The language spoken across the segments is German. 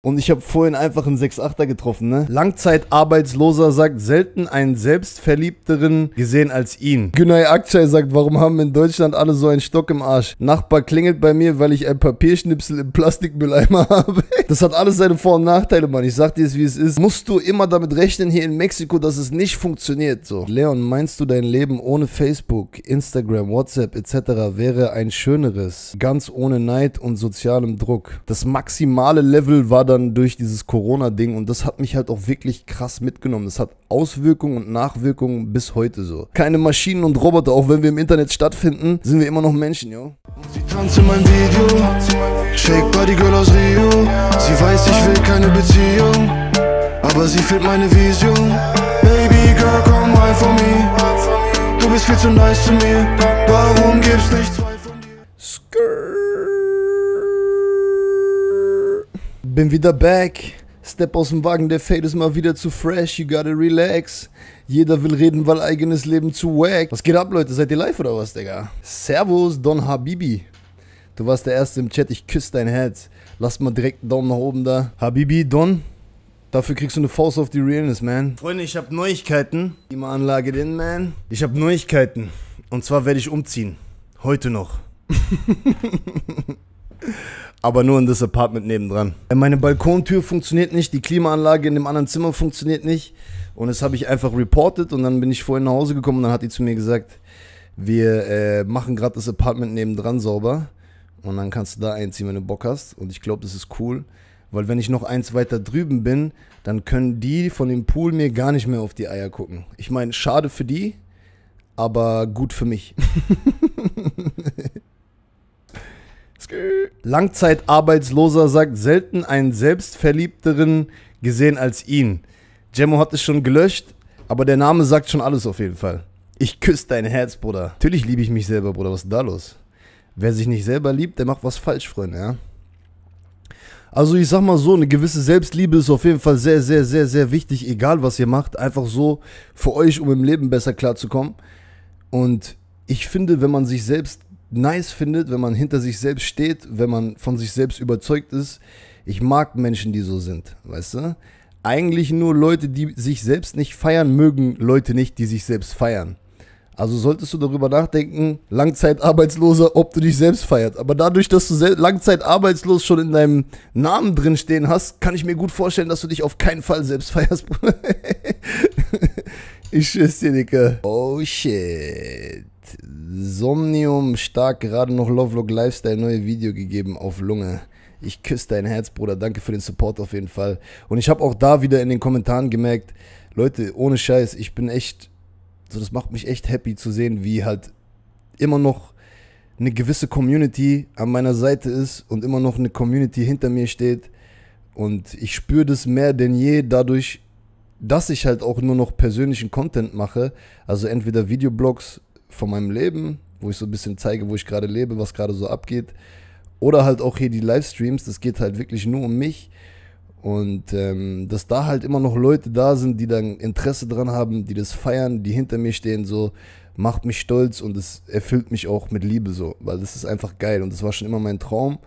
Und ich habe vorhin einfach einen 6-8er getroffen, ne? Langzeitarbeitsloser sagt selten einen Selbstverliebteren gesehen als ihn. Günay Akçay sagt, warum haben in Deutschland alle so einen Stock im Arsch? Nachbar klingelt bei mir, weil ich ein Papierschnipsel im Plastikmülleimer habe. Das hat alles seine Vor- und Nachteile, Mann. Ich sag dir jetzt, wie es ist. Musst du immer damit rechnen hier in Mexiko, dass es nicht funktioniert, so. Leon, meinst du, dein Leben ohne Facebook, Instagram, WhatsApp etc. wäre ein schöneres? Ganz ohne Neid und sozialem Druck. Das maximale Level war dann durch dieses Corona-Ding und das hat mich halt auch wirklich krass mitgenommen. Das hat Auswirkungen und Nachwirkungen bis heute so. Keine Maschinen und Roboter, auch wenn wir im Internet stattfinden, sind wir immer noch Menschen, yo. Sie tanzt in meinem Video, Shake Body Girl aus Rio. Sie weiß, ich will keine Beziehung, aber sie fehlt meine Vision. Baby Girl, komm rein for me. Du bist viel zu nice zu mir, warum gibst nicht zwei von dir? Skirt. bin wieder back. Step aus dem Wagen, der Fade ist mal wieder zu fresh. You gotta relax. Jeder will reden, weil eigenes Leben zu wack. Was geht ab, Leute? Seid ihr live oder was, Digga? Servus, Don Habibi. Du warst der Erste im Chat, ich küsse dein Herz. Lass mal direkt einen Daumen nach oben da. Habibi, Don, dafür kriegst du eine Faust auf die Realness, man. Freunde, ich habe Neuigkeiten. Immer Anlage den, man. Ich habe Neuigkeiten. Und zwar werde ich umziehen. Heute noch. aber nur in das Apartment nebendran. Äh, meine Balkontür funktioniert nicht, die Klimaanlage in dem anderen Zimmer funktioniert nicht. Und das habe ich einfach reported und dann bin ich vorhin nach Hause gekommen und dann hat die zu mir gesagt, wir äh, machen gerade das Apartment nebendran sauber und dann kannst du da einziehen, wenn du Bock hast. Und ich glaube, das ist cool, weil wenn ich noch eins weiter drüben bin, dann können die von dem Pool mir gar nicht mehr auf die Eier gucken. Ich meine, schade für die, aber gut für mich. Langzeitarbeitsloser sagt selten einen selbstverliebteren gesehen als ihn. Jemmo hat es schon gelöscht, aber der Name sagt schon alles auf jeden Fall. Ich küsse dein Herz, Bruder. Natürlich liebe ich mich selber, Bruder. Was ist da los? Wer sich nicht selber liebt, der macht was falsch, Freunde, ja? Also ich sag mal so, eine gewisse Selbstliebe ist auf jeden Fall sehr, sehr, sehr, sehr wichtig, egal was ihr macht. Einfach so für euch, um im Leben besser klarzukommen. Und ich finde, wenn man sich selbst nice findet, wenn man hinter sich selbst steht, wenn man von sich selbst überzeugt ist. Ich mag Menschen, die so sind, weißt du? Eigentlich nur Leute, die sich selbst nicht feiern, mögen Leute nicht, die sich selbst feiern. Also solltest du darüber nachdenken, Langzeitarbeitsloser, ob du dich selbst feierst. Aber dadurch, dass du langzeitarbeitslos schon in deinem Namen drin stehen hast, kann ich mir gut vorstellen, dass du dich auf keinen Fall selbst feierst. ich schwör's dir, Dicker. Oh shit. Somnium stark gerade noch Lovelock Lifestyle neue Video gegeben auf Lunge. Ich küsse dein Herz, Bruder. Danke für den Support auf jeden Fall. Und ich habe auch da wieder in den Kommentaren gemerkt, Leute, ohne Scheiß, ich bin echt, so das macht mich echt happy zu sehen, wie halt immer noch eine gewisse Community an meiner Seite ist und immer noch eine Community hinter mir steht. Und ich spüre das mehr denn je dadurch, dass ich halt auch nur noch persönlichen Content mache. Also entweder Videoblogs von meinem Leben, wo ich so ein bisschen zeige, wo ich gerade lebe, was gerade so abgeht. Oder halt auch hier die Livestreams, das geht halt wirklich nur um mich. Und ähm, dass da halt immer noch Leute da sind, die dann Interesse dran haben, die das feiern, die hinter mir stehen, so macht mich stolz und es erfüllt mich auch mit Liebe so, weil das ist einfach geil und das war schon immer mein Traum.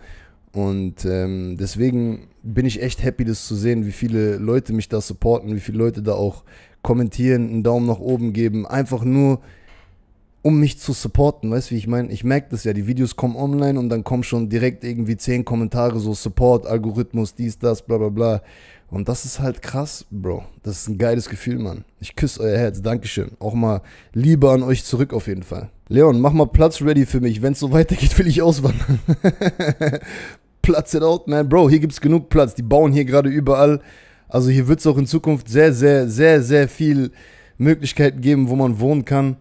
Und ähm, deswegen bin ich echt happy, das zu sehen, wie viele Leute mich da supporten, wie viele Leute da auch kommentieren, einen Daumen nach oben geben, einfach nur um mich zu supporten, weißt du, wie ich meine? Ich merke das ja, die Videos kommen online und dann kommen schon direkt irgendwie zehn Kommentare, so Support, Algorithmus, dies, das, bla bla bla. Und das ist halt krass, Bro. Das ist ein geiles Gefühl, Mann. Ich küsse euer Herz, Dankeschön. Auch mal Liebe an euch zurück auf jeden Fall. Leon, mach mal Platz ready für mich. Wenn es so weitergeht, will ich auswandern. Platz it out, man. Bro, hier gibt's genug Platz. Die bauen hier gerade überall. Also hier wird es auch in Zukunft sehr, sehr, sehr, sehr viel Möglichkeiten geben, wo man wohnen kann.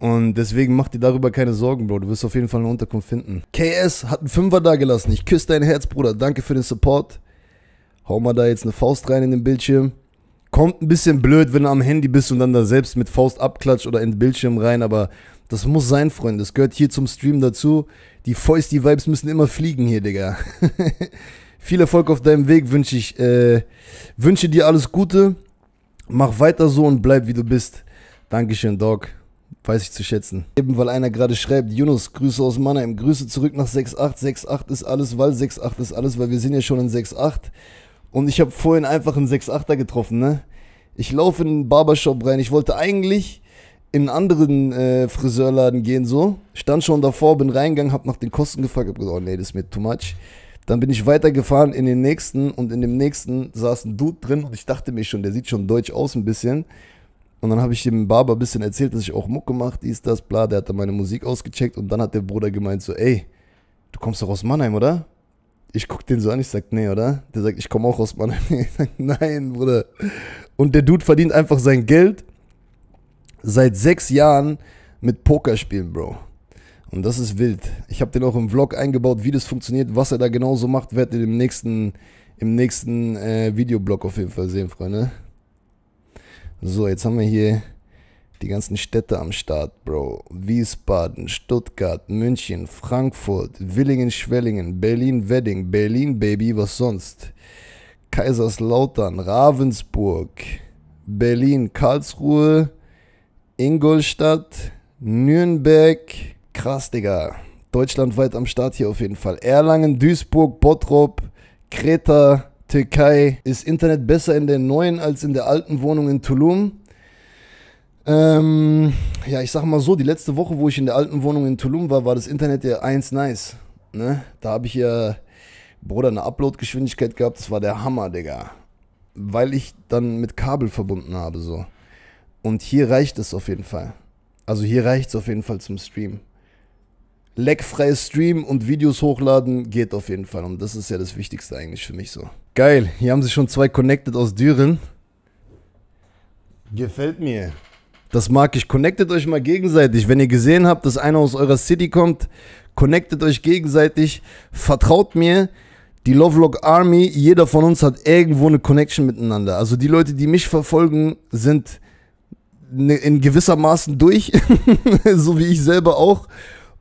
Und deswegen mach dir darüber keine Sorgen, Bro. Du wirst auf jeden Fall eine Unterkunft finden. KS hat einen Fünfer dagelassen. Ich küsse dein Herz, Bruder. Danke für den Support. Hau mal da jetzt eine Faust rein in den Bildschirm. Kommt ein bisschen blöd, wenn du am Handy bist und dann da selbst mit Faust abklatscht oder in den Bildschirm rein, aber das muss sein, Freunde. Das gehört hier zum Stream dazu. Die Fäust, die Vibes müssen immer fliegen hier, Digga. Viel Erfolg auf deinem Weg wünsche ich. Äh, wünsche dir alles Gute. Mach weiter so und bleib wie du bist. Dankeschön, Doc. Weiß ich zu schätzen. Eben weil einer gerade schreibt, Yunus, Grüße aus Mannheim, Grüße zurück nach 6.8. 6.8 ist alles, weil 6.8 ist alles, weil wir sind ja schon in 6.8. Und ich habe vorhin einfach einen 6.8er getroffen, ne? Ich laufe in den Barbershop rein. Ich wollte eigentlich in einen anderen äh, Friseurladen gehen, so. Stand schon davor, bin reingegangen, hab nach den Kosten gefragt, hab gesagt, oh nee, das ist mir too much. Dann bin ich weitergefahren in den nächsten und in dem nächsten saß ein Dude drin und ich dachte mir schon, der sieht schon deutsch aus ein bisschen. Und dann habe ich dem Barber ein bisschen erzählt, dass ich auch Muck gemacht, dies, das, bla. Der hat dann meine Musik ausgecheckt und dann hat der Bruder gemeint so, ey, du kommst doch aus Mannheim, oder? Ich guck den so an, ich sag, nee, oder? Der sagt, ich komme auch aus Mannheim. Ich sag, nein, Bruder. Und der Dude verdient einfach sein Geld seit sechs Jahren mit Pokerspielen, Bro. Und das ist wild. Ich habe den auch im Vlog eingebaut, wie das funktioniert, was er da genauso macht, werdet ihr im nächsten, im nächsten äh, Videoblog auf jeden Fall sehen, Freunde. So, jetzt haben wir hier die ganzen Städte am Start, Bro. Wiesbaden, Stuttgart, München, Frankfurt, Willingen, Schwellingen, Berlin, Wedding, Berlin, Baby, was sonst? Kaiserslautern, Ravensburg, Berlin, Karlsruhe, Ingolstadt, Nürnberg. Krass, Digga. Deutschlandweit am Start hier auf jeden Fall. Erlangen, Duisburg, Bottrop, Kreta, Türkei ist Internet besser in der neuen als in der alten Wohnung in Tulum. Ähm, ja, ich sag mal so, die letzte Woche, wo ich in der alten Wohnung in Tulum war, war das Internet ja eins nice. Ne? Da habe ich ja, Bruder, eine Upload-Geschwindigkeit gehabt, das war der Hammer, Digga. Weil ich dann mit Kabel verbunden habe, so. Und hier reicht es auf jeden Fall. Also hier reicht es auf jeden Fall zum Stream leckfrei Stream und Videos hochladen geht auf jeden Fall. Und das ist ja das Wichtigste eigentlich für mich so. Geil, hier haben sich schon zwei Connected aus Düren. Gefällt mir. Das mag ich. Connected euch mal gegenseitig. Wenn ihr gesehen habt, dass einer aus eurer City kommt, connectet euch gegenseitig. Vertraut mir, die Lovelock Army, jeder von uns hat irgendwo eine Connection miteinander. Also die Leute, die mich verfolgen, sind ne, in gewisser Maßen durch, so wie ich selber auch.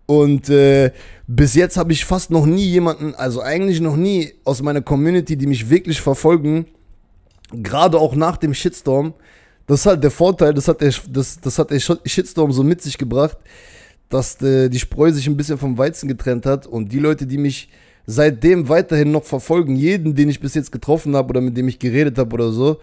Und äh, bis jetzt habe ich fast noch nie jemanden, also eigentlich noch nie aus meiner Community, die mich wirklich verfolgen, gerade auch nach dem Shitstorm, das ist halt der Vorteil, das hat der, das, das hat der Shitstorm so mit sich gebracht, dass de, äh, die Spreu sich ein bisschen vom Weizen getrennt hat und die Leute, die mich seitdem weiterhin noch verfolgen, jeden, den ich bis jetzt getroffen habe oder mit dem ich geredet habe oder so,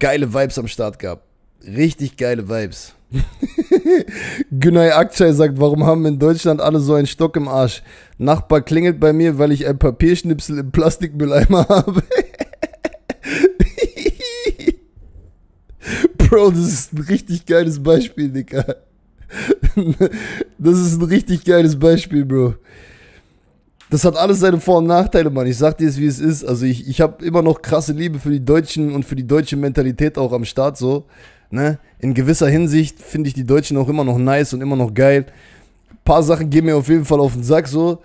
geile Vibes am Start gab. Richtig geile Vibes. Günay Akçay sagt, warum haben in Deutschland alle so einen Stock im Arsch? Nachbar klingelt bei mir, weil ich ein Papierschnipsel im Plastikmülleimer habe. Bro, das ist ein richtig geiles Beispiel, Digga. Das ist ein richtig geiles Beispiel, Bro. Das hat alles seine Vor- und Nachteile, Mann. Ich sag dir es, wie es ist. Also ich, ich habe immer noch krasse Liebe für die Deutschen und für die deutsche Mentalität auch am Start so. Ne? In gewisser Hinsicht finde ich die Deutschen auch immer noch nice und immer noch geil. Ein paar Sachen gehen mir auf jeden Fall auf den Sack so.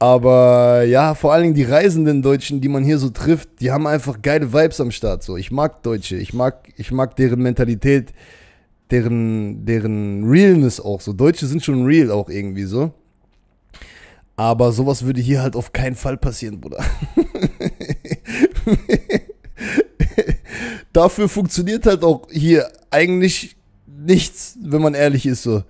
Aber ja, vor allen Dingen die reisenden Deutschen, die man hier so trifft, die haben einfach geile Vibes am Start. So, ich mag Deutsche, ich mag, ich mag deren Mentalität, deren, deren Realness auch so. Deutsche sind schon real auch irgendwie so. Aber sowas würde hier halt auf keinen Fall passieren, Bruder. dafür funktioniert halt auch hier eigentlich nichts, wenn man ehrlich ist so.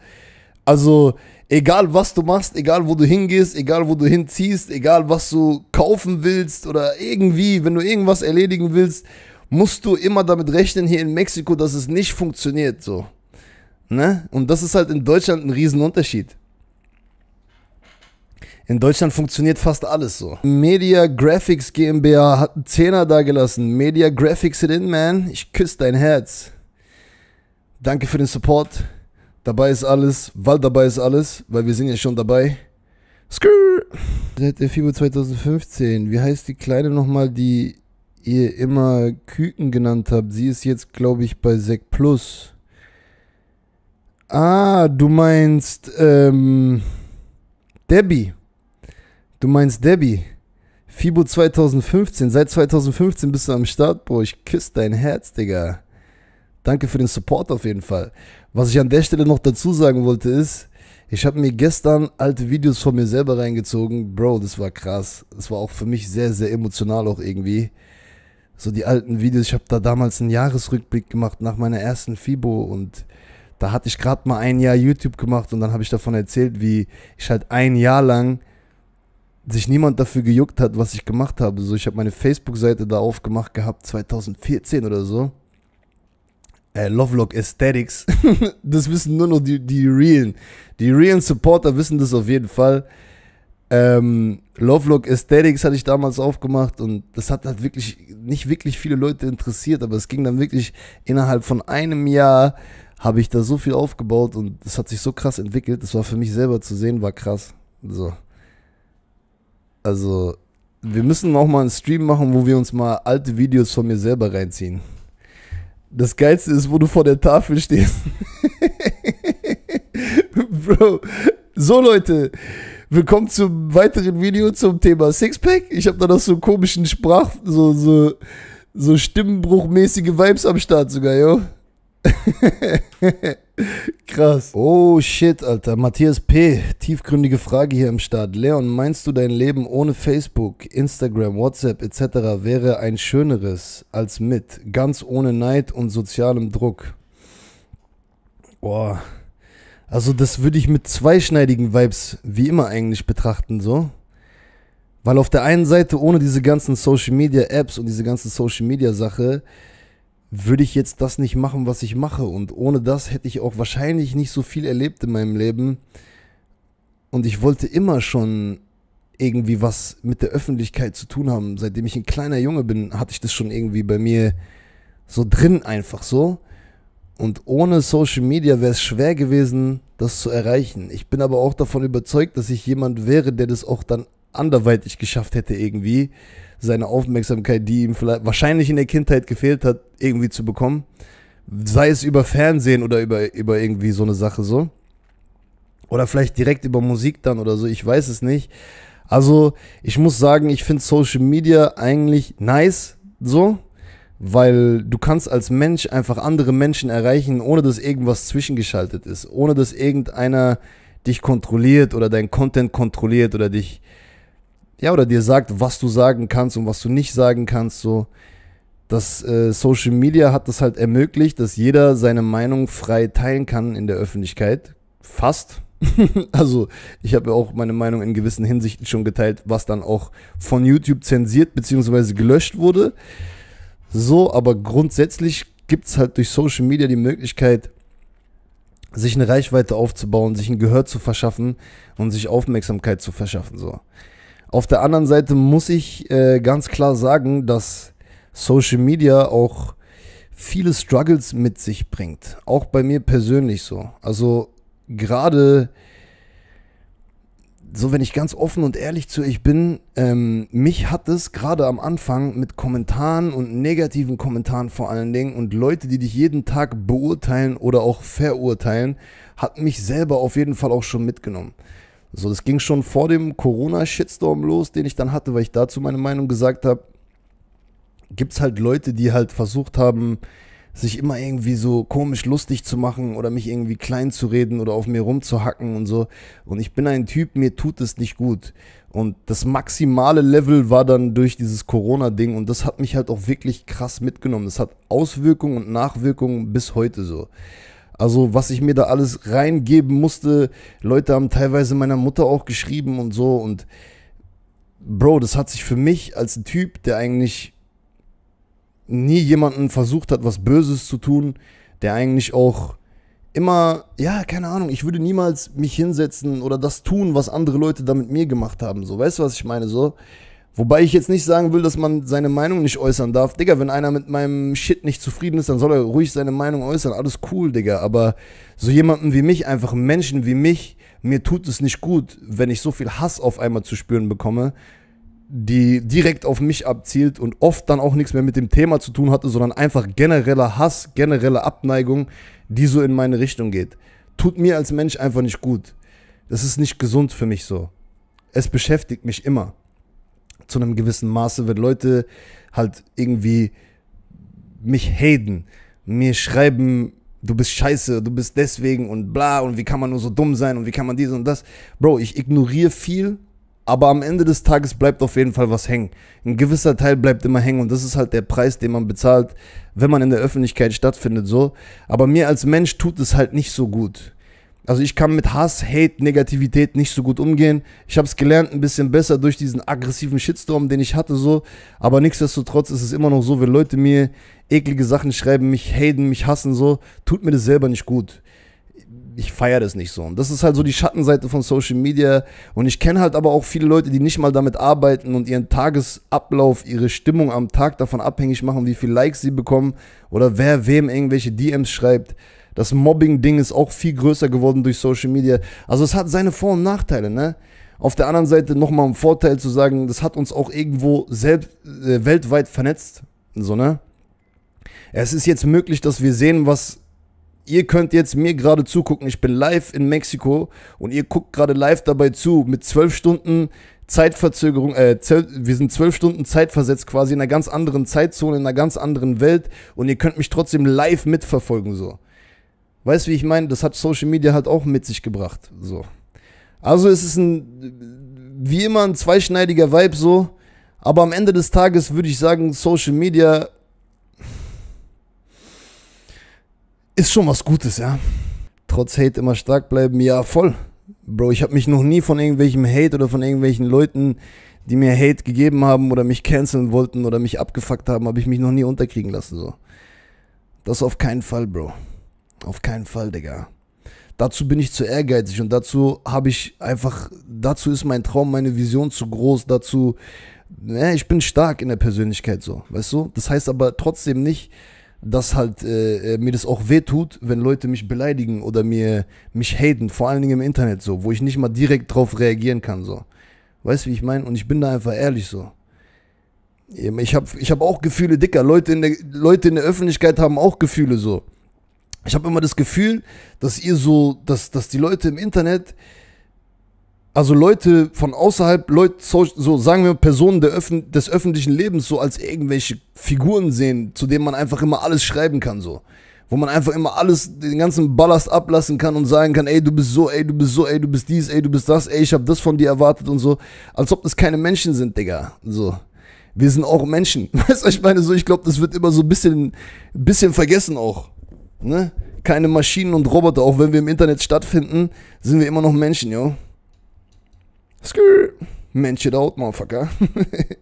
Also egal was du machst, egal wo du hingehst, egal wo du hinziehst, egal was du kaufen willst oder irgendwie, wenn du irgendwas erledigen willst, musst du immer damit rechnen hier in Mexiko, dass es nicht funktioniert so. Ne? Und das ist halt in Deutschland ein Riesenunterschied. In Deutschland funktioniert fast alles so. Media Graphics GmbH hat einen Zehner dagelassen. Media Graphics it in, man. Ich küsse dein Herz. Danke für den Support. Dabei ist alles, weil dabei ist alles, weil wir sind ja schon dabei. Skrrr. Seit der FIBO 2015. Wie heißt die Kleine nochmal, die ihr immer Küken genannt habt? Sie ist jetzt, glaube ich, bei Sek Plus. Ah, du meinst, ähm, Debbie. Du meinst Debbie? FIBO 2015. Seit 2015 bist du am Start, Bro. Ich küsse dein Herz, Digga. Danke für den Support auf jeden Fall. Was ich an der Stelle noch dazu sagen wollte ist, ich habe mir gestern alte Videos von mir selber reingezogen. Bro, das war krass. Das war auch für mich sehr, sehr emotional auch irgendwie. So die alten Videos. Ich habe da damals einen Jahresrückblick gemacht nach meiner ersten FIBO und da hatte ich gerade mal ein Jahr YouTube gemacht und dann habe ich davon erzählt, wie ich halt ein Jahr lang sich niemand dafür gejuckt hat, was ich gemacht habe. So, ich habe meine Facebook-Seite da aufgemacht gehabt, 2014 oder so. Äh, Lovelock Aesthetics. das wissen nur noch die, die realen. Die realen Supporter wissen das auf jeden Fall. Ähm, Lovelock Aesthetics hatte ich damals aufgemacht und das hat halt wirklich nicht wirklich viele Leute interessiert, aber es ging dann wirklich innerhalb von einem Jahr habe ich da so viel aufgebaut und das hat sich so krass entwickelt. Das war für mich selber zu sehen, war krass. So. Also, wir müssen auch mal einen Stream machen, wo wir uns mal alte Videos von mir selber reinziehen. Das Geilste ist, wo du vor der Tafel stehst. Bro, so Leute, willkommen zum weiteren Video zum Thema Sixpack. Ich habe da noch so komischen Sprach, so, so, so Stimmenbruchmäßige Vibes am Start sogar, yo. Krass. Oh shit, Alter. Matthias P., tiefgründige Frage hier im Start. Leon, meinst du, dein Leben ohne Facebook, Instagram, WhatsApp etc. wäre ein schöneres als mit, ganz ohne Neid und sozialem Druck? Boah. Also das würde ich mit zweischneidigen Vibes wie immer eigentlich betrachten, so. Weil auf der einen Seite ohne diese ganzen Social Media Apps und diese ganzen Social Media Sache würde ich jetzt das nicht machen, was ich mache. Und ohne das hätte ich auch wahrscheinlich nicht so viel erlebt in meinem Leben. Und ich wollte immer schon irgendwie was mit der Öffentlichkeit zu tun haben. Seitdem ich ein kleiner Junge bin, hatte ich das schon irgendwie bei mir so drin einfach so. Und ohne Social Media wäre es schwer gewesen, das zu erreichen. Ich bin aber auch davon überzeugt, dass ich jemand wäre, der das auch dann anderweitig geschafft hätte, irgendwie seine Aufmerksamkeit, die ihm vielleicht wahrscheinlich in der Kindheit gefehlt hat, irgendwie zu bekommen. Sei es über Fernsehen oder über, über irgendwie so eine Sache so. Oder vielleicht direkt über Musik dann oder so, ich weiß es nicht. Also, ich muss sagen, ich finde Social Media eigentlich nice, so, weil du kannst als Mensch einfach andere Menschen erreichen, ohne dass irgendwas zwischengeschaltet ist, ohne dass irgendeiner dich kontrolliert oder dein Content kontrolliert oder dich ja, oder dir sagt, was du sagen kannst und was du nicht sagen kannst, so. Das äh, Social Media hat das halt ermöglicht, dass jeder seine Meinung frei teilen kann in der Öffentlichkeit. Fast. also ich habe ja auch meine Meinung in gewissen Hinsichten schon geteilt, was dann auch von YouTube zensiert bzw. gelöscht wurde. So, aber grundsätzlich gibt es halt durch Social Media die Möglichkeit, sich eine Reichweite aufzubauen, sich ein Gehör zu verschaffen und sich Aufmerksamkeit zu verschaffen. So. Auf der anderen Seite muss ich äh, ganz klar sagen, dass Social Media auch viele Struggles mit sich bringt. Auch bei mir persönlich so. Also gerade so, wenn ich ganz offen und ehrlich zu euch bin, ähm, mich hat es gerade am Anfang mit Kommentaren und negativen Kommentaren vor allen Dingen und Leute, die dich jeden Tag beurteilen oder auch verurteilen, hat mich selber auf jeden Fall auch schon mitgenommen. So, das ging schon vor dem Corona-Shitstorm los, den ich dann hatte, weil ich dazu meine Meinung gesagt habe. Gibt es halt Leute, die halt versucht haben, sich immer irgendwie so komisch lustig zu machen oder mich irgendwie klein zu reden oder auf mir rumzuhacken und so. Und ich bin ein Typ, mir tut es nicht gut. Und das maximale Level war dann durch dieses Corona-Ding und das hat mich halt auch wirklich krass mitgenommen. Das hat Auswirkungen und Nachwirkungen bis heute so. Also was ich mir da alles reingeben musste. Leute haben teilweise meiner Mutter auch geschrieben und so. Und Bro, das hat sich für mich als ein Typ, der eigentlich nie jemanden versucht hat, was Böses zu tun, der eigentlich auch immer, ja, keine Ahnung, ich würde niemals mich hinsetzen oder das tun, was andere Leute da mit mir gemacht haben. So, weißt du, was ich meine? So, Wobei ich jetzt nicht sagen will, dass man seine Meinung nicht äußern darf. Digga, wenn einer mit meinem Shit nicht zufrieden ist, dann soll er ruhig seine Meinung äußern. Alles cool, Digga. Aber so jemanden wie mich, einfach Menschen wie mich, mir tut es nicht gut, wenn ich so viel Hass auf einmal zu spüren bekomme, die direkt auf mich abzielt und oft dann auch nichts mehr mit dem Thema zu tun hatte, sondern einfach genereller Hass, generelle Abneigung, die so in meine Richtung geht. Tut mir als Mensch einfach nicht gut. Das ist nicht gesund für mich so. Es beschäftigt mich immer zu einem gewissen Maße, wenn Leute halt irgendwie mich haten, mir schreiben, du bist scheiße, du bist deswegen und bla und wie kann man nur so dumm sein und wie kann man dies und das. Bro, ich ignoriere viel, aber am Ende des Tages bleibt auf jeden Fall was hängen. Ein gewisser Teil bleibt immer hängen und das ist halt der Preis, den man bezahlt, wenn man in der Öffentlichkeit stattfindet, so. Aber mir als Mensch tut es halt nicht so gut. Also ich kann mit Hass, Hate, Negativität nicht so gut umgehen. Ich habe es gelernt ein bisschen besser durch diesen aggressiven Shitstorm, den ich hatte so. Aber nichtsdestotrotz ist es immer noch so, wenn Leute mir eklige Sachen schreiben, mich haten, mich hassen so, tut mir das selber nicht gut. Ich feiere das nicht so. Und das ist halt so die Schattenseite von Social Media. Und ich kenne halt aber auch viele Leute, die nicht mal damit arbeiten und ihren Tagesablauf, ihre Stimmung am Tag davon abhängig machen, wie viel Likes sie bekommen oder wer wem irgendwelche DMs schreibt. Das Mobbing-Ding ist auch viel größer geworden durch Social Media. Also es hat seine Vor- und Nachteile, ne? Auf der anderen Seite nochmal ein Vorteil zu sagen, das hat uns auch irgendwo selbst, äh, weltweit vernetzt. So, ne? Es ist jetzt möglich, dass wir sehen, was ihr könnt jetzt mir gerade zugucken. Ich bin live in Mexiko und ihr guckt gerade live dabei zu mit zwölf Stunden Zeitverzögerung. Äh, wir sind zwölf Stunden zeitversetzt quasi in einer ganz anderen Zeitzone, in einer ganz anderen Welt und ihr könnt mich trotzdem live mitverfolgen so. Weißt du, wie ich meine? Das hat Social Media halt auch mit sich gebracht. So. Also es ist ein, wie immer ein zweischneidiger Vibe so. Aber am Ende des Tages würde ich sagen, Social Media ist schon was Gutes, ja. Trotz Hate immer stark bleiben, ja, voll. Bro, ich habe mich noch nie von irgendwelchem Hate oder von irgendwelchen Leuten, die mir Hate gegeben haben oder mich canceln wollten oder mich abgefuckt haben, habe ich mich noch nie unterkriegen lassen, so. Das auf keinen Fall, Bro. Auf keinen Fall, Digga. Dazu bin ich zu ehrgeizig und dazu habe ich einfach, dazu ist mein Traum, meine Vision zu groß, dazu, ja, ne, ich bin stark in der Persönlichkeit so, weißt du? Das heißt aber trotzdem nicht, dass halt äh, äh mir das auch weh tut, wenn Leute mich beleidigen oder mir mich haten, vor allen Dingen im Internet so, wo ich nicht mal direkt drauf reagieren kann so. Weißt du, wie ich meine? Und ich bin da einfach ehrlich so. Ich habe ich hab auch Gefühle, Dicker. Leute in, der, Leute in der Öffentlichkeit haben auch Gefühle so ich habe immer das Gefühl, dass ihr so, dass, dass die Leute im Internet, also Leute von außerhalb, Leute, so sagen wir Personen Öffn des öffentlichen Lebens so als irgendwelche Figuren sehen, zu denen man einfach immer alles schreiben kann so. Wo man einfach immer alles, den ganzen Ballast ablassen kann und sagen kann, ey, du bist so, ey, du bist so, ey, du bist dies, ey, du bist das, ey, ich habe das von dir erwartet und so. Als ob das keine Menschen sind, Digga. So wir sind auch Menschen. Weißt du, ich meine, so, ich glaube, das wird immer so ein bisschen, bisschen vergessen auch. Ne? Keine Maschinen und Roboter, auch wenn wir im Internet stattfinden, sind wir immer noch Menschen, yo. Skrrr. Mensch it out, Motherfucker.